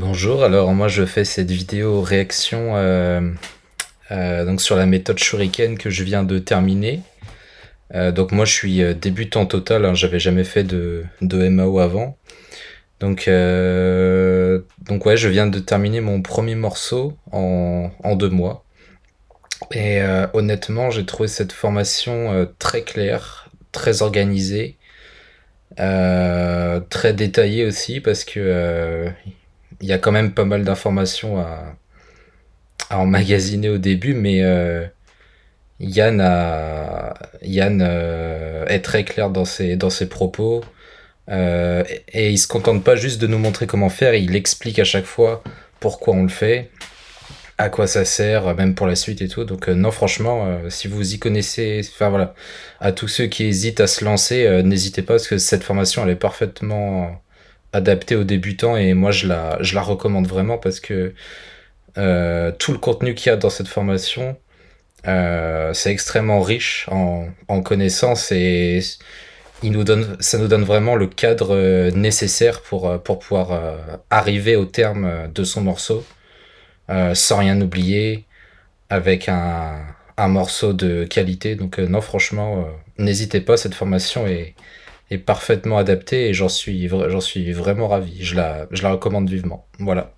Bonjour, alors moi je fais cette vidéo réaction euh, euh, donc sur la méthode Shuriken que je viens de terminer. Euh, donc moi je suis débutant total, hein, j'avais jamais fait de, de, MAO avant. Donc, donc ouais, je viens de terminer mon premier morceau en, deux mois. Et honnêtement, j'ai trouvé cette formation très claire, très organisée. très détaillée aussi parce que il y a quand même pas mal d'informations à, emmagasiner au début, mais euh, Yann, a, Yann euh, est très clair dans ses, dans ses propos. Euh, et, il il se contente pas juste de nous montrer comment faire, il explique à chaque fois pourquoi on le fait, à quoi ça sert, même pour la suite et tout. Donc non, franchement, si vous y connaissez, enfin voilà, à tous ceux qui hésitent à se lancer, n'hésitez pas parce que cette formation elle est parfaitement adapté aux débutants et moi je la, je la recommande vraiment parce que euh, tout le contenu qu'il y a dans cette formation, euh, c'est extrêmement riche en, en connaissances et il nous donne, ça nous donne vraiment le cadre euh, nécessaire pour, pour pouvoir arriver au terme de son morceau sans rien oublier, avec un, morceau de qualité. Donc non, franchement, n'hésitez pas, cette formation est, est parfaitement adaptée et j'en suis, j'en suis vraiment ravi. Je la, je la recommande vivement. Voilà.